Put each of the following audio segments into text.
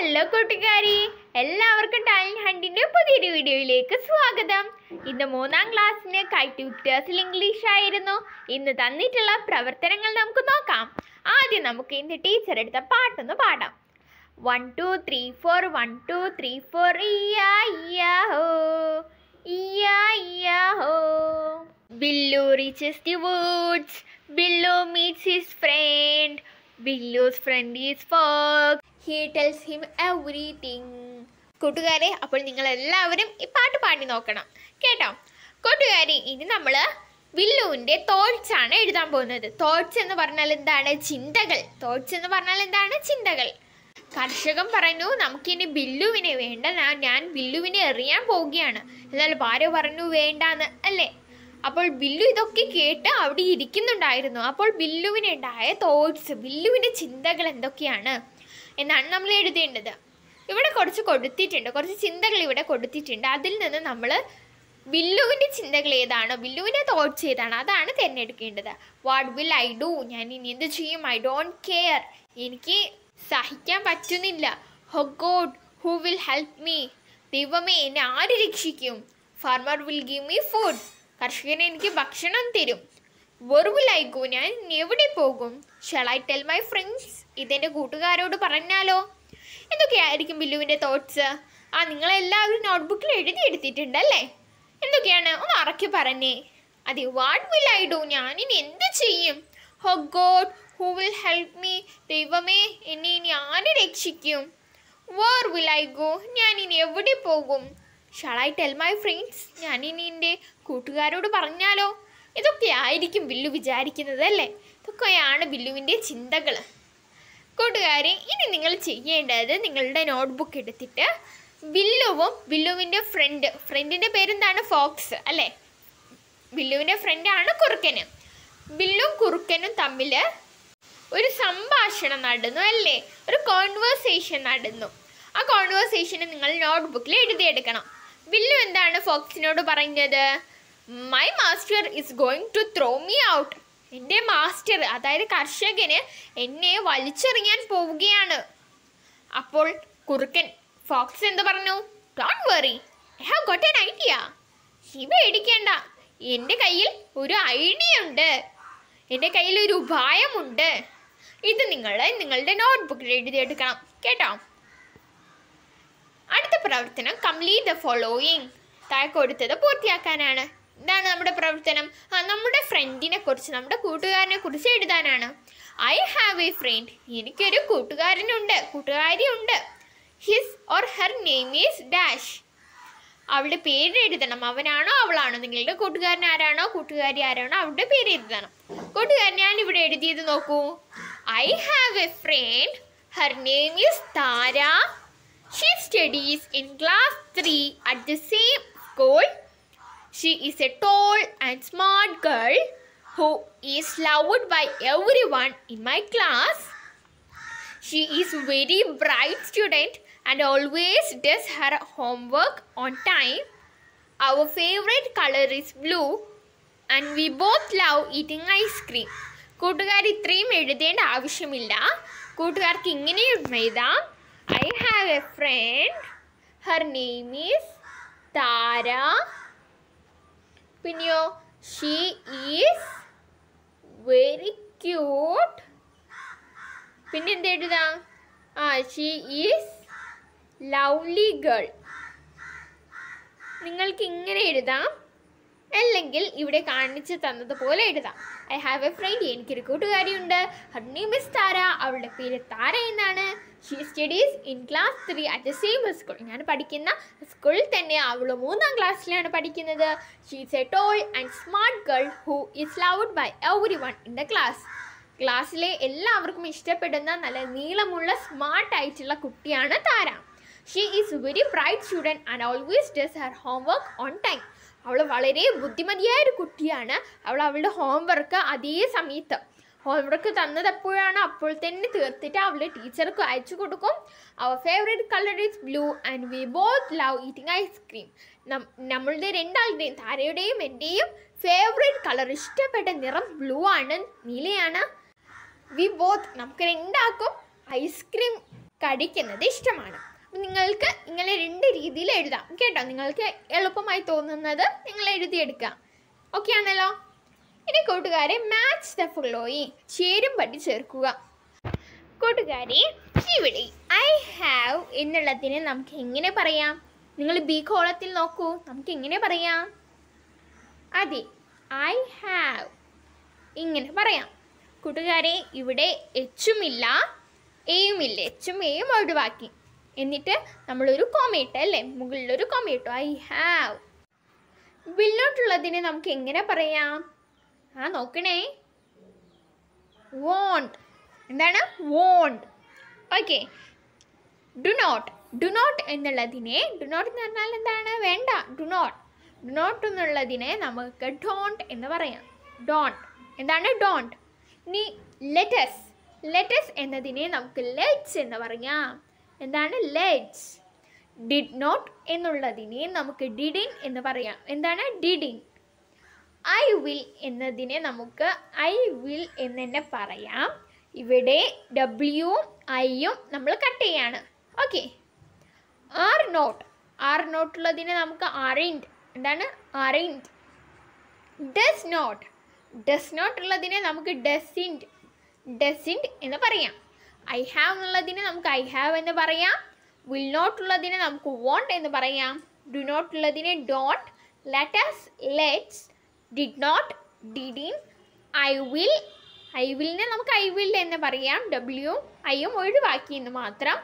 Hello കൂട്ടുകാരി എല്ലാവർക്കും talent ഹണ്ടിൻ്റെ പുതിയൊരു വീഡിയോയിലേക്ക് സ്വാഗതം ഇന്ന് മൂന്നാം ക്ലാസ്സിന് കൈറ്റ് വിക്ടേഴ്സിൽ ഇംഗ്ലീഷ് ആയിരുന്നു ഇന്ന് തന്നിട്ടുള്ള പ്രവർത്തനങ്ങൾ നമുക്ക് നോക്കാം ആദ്യം നമുക്ക് ഇന്ന് ടീച്ചർ എടുത്ത പാട്ടൊന്ന് പാടാം one two three four one two three four ഇയാ ഇയാ ഹോ reaches the woods Billu meets his friend Billu's friend is fox he tells him everything കൂട്ടുകാരെ അപ്പോൾ നിങ്ങൾ എല്ലാവരും ഈ പാട്ട് പാടി നോക്കണം കേട്ടോ കൂട്ടുകാരി ഇനി നമ്മൾ വില്ലുവിൻ്റെ തോട്ട്സ് ആണ് എഴുതാൻ പോകുന്നത് തോട്ട്സ് എന്ന് പറഞ്ഞാൽ എന്താണ് ചിന്തകൾ തോട്ട്സ് എന്ന് പറഞ്ഞാൽ എന്താണ് ചിന്തകൾ കർഷകൻ പറഞ്ഞു നമുക്കിനി ബില്ലുവിനെ വേണ്ട ഞാൻ ബില്ലുവിനെ എറിയാൻ പോവുകയാണ് എന്നാൽ ഭാര്യ പറഞ്ഞു വേണ്ടാന്ന് അല്ലേ അപ്പോൾ ബില്ലു ഇതൊക്കെ കേട്ട് അവിടെ ഇരിക്കുന്നുണ്ടായിരുന്നു അപ്പോൾ ബില്ലുവിനുണ്ടായ തോട്ട്സ് ബില്ലുവിൻ്റെ ചിന്തകൾ എന്തൊക്കെയാണ് എന്നാണ് നമ്മൾ എഴുതേണ്ടത് ഇവിടെ കുറച്ച് കൊടുത്തിട്ടുണ്ട് കുറച്ച് ചിന്തകൾ ഇവിടെ കൊടുത്തിട്ടുണ്ട് അതിൽ നിന്ന് നമ്മൾ ബില്ലുവിൻ്റെ ചിന്തകൾ ഏതാണോ ബില്ലുവിൻ്റെ തോട്ട്സ് ഏതാണോ അതാണ് തിരഞ്ഞെടുക്കേണ്ടത് വാട്ട് വിൽ ഐ ഡു ഞാൻ ഇനി എന്ത് ചെയ്യും ഐ ഡോണ്ട് കെയർ എനിക്ക് സഹിക്കാൻ പറ്റുന്നില്ല oh God who will help me ദൈവമേ എന്നെ ആര് രക്ഷിക്കും farmer will give me food കർഷകൻ എനിക്ക് ഭക്ഷണം തരും വെറുവിലായിക്കോ ഞാൻ എവിടെ പോകും shall I tell my friends ഇതെൻ്റെ കൂട്ടുകാരോട് പറഞ്ഞാലോ എന്തൊക്കെയായിരിക്കും ബില്ലുവിൻ്റെ തോട്ട്സ് ആ നിങ്ങളെല്ലാവരും നോട്ട്ബുക്കിൽ എഴുതി എടുത്തിട്ടുണ്ടല്ലേ എന്തൊക്കെയാണ് ഒന്ന് അറക്കി പറഞ്ഞേ അതെ വാട്ട് വിൽ ഐ ഡു ഞാനിനി എന്ത് ചെയ്യും oh God who will help me ദൈവമേ എന്നെ ഇനി ആര് രക്ഷിക്കും വേർ വിൽ ഐ ഗോ ഞാൻ ഇനി എവിടെ പോകും shall I tell my friends ഞാനിനി എൻ്റെ കൂട്ടുകാരോട് പറഞ്ഞാലോ ഇതൊക്കെ ആയിരിക്കും ബില്ലു വിചാരിക്കുന്നത് അല്ലേ ഇതൊക്കെയാണ് ബില്ലുവിൻ്റെ ചിന്തകൾ കൂട്ടുകാർ ഇനി നിങ്ങൾ ചെയ്യേണ്ടത് നിങ്ങളുടെ നോട്ട്ബുക്ക് എടുത്തിട്ട് വില്ലുവും വില്ലുവിൻ്റെ ഫ്രണ്ട് ഫ്രണ്ടിൻ്റെ പേരെന്താണ് ഫോക്സ് അല്ലേ വില്ലുവിൻ്റെ ഫ്രണ്ടാണ് കുറുക്കന് വില്ലും കുറുക്കനും തമ്മിൽ ഒരു സംഭാഷണം നടന്നു അല്ലേ ഒരു കോൺവേഴ്സേഷൻ നടന്നു ആ കോൺവേഴ്സേഷൻ നിങ്ങൾ നോട്ട്ബുക്കിൽ എഴുതിയെടുക്കണം വില്ലു എന്താണ് ഫോക്സിനോട് പറയുന്നത് my master is going to throw me out എൻ്റെ മാസ്റ്റർ അതായത് കർഷകന് എന്നെ വലിച്ചെറിയാൻ പോവുകയാണ് അപ്പോൾ കുറുക്കൻ ഫോക്സ് എന്ത് പറഞ്ഞു don't worry I have got an idea നീ പേടിക്കേണ്ട എൻ്റെ കയ്യിൽ ഒരു ഐഡിയ ഉണ്ട് എൻ്റെ കയ്യിൽ ഒരു ഉപായമുണ്ട് ഇത് നിങ്ങൾ നിങ്ങളുടെ നോട്ട്ബുക്കിൽ എഴുതിയെടുക്കണം കേട്ടോ അടുത്ത പ്രവർത്തനം കംപ്ലീറ്റ് ദ ഫോളോയിങ് താഴെ കൊടുത്തത് പൂർത്തിയാക്കാനാണ് ഇതാണ് നമ്മുടെ പ്രവർത്തനം ആ നമ്മുടെ ഫ്രണ്ടിനെ കുറിച്ച് നമ്മുടെ കൂട്ടുകാരനെ കുറിച്ച് എഴുതാനാണ് ഐ ഹാവ് എ ഫ്രണ്ട് എനിക്കൊരു കൂട്ടുകാരനുണ്ട് കൂട്ടുകാരിയുണ്ട് his or her name is dash അവളുടെ പേര് എഴുതണം അവനാണോ അവളാണോ നിങ്ങളുടെ കൂട്ടുകാരൻ ആരാണോ കൂട്ടുകാരി ആരാണോ അവളുടെ പേര് എഴുതണം കൂട്ടുകാരൻ ഞാൻ ഇവിടെ എഴുതിയത് നോക്കൂ I have a friend her name is Tara she studies in class three at the same school She is a tall and smart girl who is loved by everyone in my class. She is very bright student and always does her homework on time. Our favorite color is blue and we both love eating ice cream. കൂട്ടുകാർ ഇത്രയും എഴുതേണ്ട ആവശ്യമില്ല കൂട്ടുകാർക്ക് ഇങ്ങനെ എഴുതാം I have a friend her name Tara പിന്നെയോ she is very cute പിന്നെ എന്ത് എഴുതാ ആ ഷീ ഈസ് ലവ്ലി ഗേൾ നിങ്ങൾക്ക് ഇങ്ങനെ എഴുതാം അല്ലെങ്കിൽ ഇവിടെ കാണിച്ചു തന്നതുപോലെ എഴുതാം ഐ ഹാവ് എ ഫ്രണ്ട് എനിക്കൊരു കൂട്ടുകാരിയുണ്ട് ഹർ നെയിം ഇസ് താര അവളുടെ പേര് താര എന്നാണ് she studies in class three at the same school ഞാൻ പഠിക്കുന്ന സ്കൂളിൽ തന്നെ അവൾ മൂന്നാം ക്ലാസ്സിലാണ് പഠിക്കുന്നത് she's a tall and smart girl who is loved by everyone in the class ക്ലാസ്സിലെ എല്ലാവർക്കും ഇഷ്ടപ്പെടുന്ന നല്ല നീളമുള്ള സ്മാർട്ട് ആയിട്ടുള്ള കുട്ടിയാണ് Tara she is very bright student and always does her work on time അവൾ വളരെ ബുദ്ധിമതിയായ ഒരു കുട്ടിയാണ് അവൾ അവളുടെ ഹോംവർക്ക് അതേ സമയത്ത് ഹോംവർക്ക് തന്നത് എപ്പോഴാണ് അപ്പോൾ തന്നെ തീർത്തിട്ട് അവളുടെ ടീച്ചർക്ക് അയച്ചു കൊടുക്കും അവർ favourite colour is blue and we both love eating ice cream നമ്മളുടെ രണ്ടാളുടെയും താരയുടെയും എൻ്റെയും ഫേവറേറ്റ് കളർ ഇഷ്ടപ്പെട്ട നിറം ബ്ലൂ ആണ് നീലയാണ് വി ബോത്ത് നമുക്ക് രണ്ടാക്കും ഐസ്ക്രീം കഴിക്കുന്നത് ഇഷ്ടമാണ് അപ്പം നിങ്ങൾക്ക് ഇങ്ങനെ രണ്ട് രീതിയിൽ എഴുതാം കേട്ടോ നിങ്ങൾക്ക് എളുപ്പമായി തോന്നുന്നത് നിങ്ങൾ എഴുതിയെടുക്കാം ഓക്കെ ആണല്ലോ ഇനി കൂട്ടുകാരെ മാച്ച് ദ ഫോളോയിങ് പട്ടി ചേർക്കുക കൂട്ടുകാരെ ഇവിടെ ഐ ഹാവ് എന്നുള്ളതിന് നമുക്ക് എങ്ങനെ പറയാം നിങ്ങൾ ബി കോളത്തിൽ നോക്കൂ നമുക്ക് എങ്ങനെ പറയാം അതെ ഐ ഹാവ് ഇങ്ങനെ പറയാം കൂട്ടുകാരെ ഇവിടെ എച്ചുമില്ല ഇല്ല എച്ചും എയും ഒഴിവാക്കി എന്നിട്ട് നമ്മളൊരു കോമയിട്ട അല്ലേ മുകളിലൊരു കോമയിട്ടു ഐ ഹാവ് ബില്ലോട്ടുള്ളതിനെ നമുക്ക് എങ്ങനെ പറയാം ആ നോക്കണേ വോണ്ട് എന്താണ് won't okay do not do not എന്നുള്ളതിനെ ഡു നോട്ട് എന്ന് പറഞ്ഞാൽ എന്താണ് വേണ്ട ഡു നോട്ട് ഡു നോട്ട് എന്നുള്ളതിനെ നമുക്ക് ഡോണ്ട് എന്ന് പറയാം ഡോണ്ട് എന്താണ് ഡോണ്ട് ഇനി ലെറ്റസ് ലെറ്റസ് എന്നതിനെ നമുക്ക് ലെറ്റ്സ് എന്ന് പറയാം എന്താണ് ലെറ്റ്സ് ഡിഡ് നോട്ട് എന്നുള്ളതിനെ നമുക്ക് ഡിഡിൻ എന്ന് പറയാം എന്താണ് ഡിഡിങ് ഐ വിൽ എന്നതിനെ നമുക്ക് ഐ വിൽ എന്ന് തന്നെ പറയാം ഇവിടെ ഡബ്ല്യുവും ഐയും നമ്മൾ കട്ട് ചെയ്യാണ് ഓക്കെ ആർ നോട്ട് ആർ നോട്ടുള്ളതിനെ നമുക്ക് അറേഞ്ച് എന്താണ് arrange does not does not ഉള്ളതിനെ നമുക്ക് ഡസിൻഡ് ഡസിൻഡ് എന്ന് പറയാം ഐ ഹാവ് ഉള്ളതിനെ നമുക്ക് ഐ ഹാവ് എന്ന് പറയാം വിൽ നോട്ട് ഉള്ളതിനെ നമുക്ക് വോണ്ട് എന്ന് പറയാം ഡു നോട്ട് ഉള്ളതിനെ ഡോട്ട് let's let's did not didn't I will I വില്ലിനെ നമുക്ക് ഐ വിൽ എന്ന് പറയാം ഡബ്ല്യു ഐയും ഒഴിവാക്കി എന്ന് മാത്രം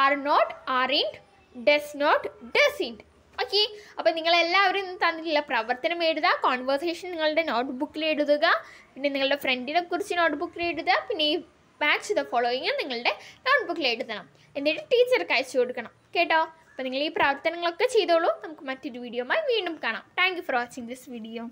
are not aren't does not doesn't okay അപ്പോൾ നിങ്ങളെല്ലാവരും ഇന്ന് തന്നിട്ടില്ല പ്രവർത്തനം എഴുതുക കോൺവെർസേഷൻ നിങ്ങളുടെ നോട്ട് ബുക്കിൽ എഴുതുക പിന്നെ നിങ്ങളുടെ ഫ്രണ്ടിനെ കുറിച്ച് നോട്ട് ബുക്കിൽ എഴുതുക പിന്നെ ഈ മാച്ച് ദ ഫോളോയിങ് നിങ്ങളുടെ നോട്ട് ബുക്കിൽ എഴുതണം എന്നിട്ട് ടീച്ചർക്ക് അയച്ചു കൊടുക്കണം കേട്ടോ അപ്പോൾ നിങ്ങൾ ഈ പ്രവർത്തനങ്ങളൊക്കെ ചെയ്തോളൂ നമുക്ക് മറ്റൊരു വീഡിയോമായി വീണ്ടും കാണാം thank for watching this video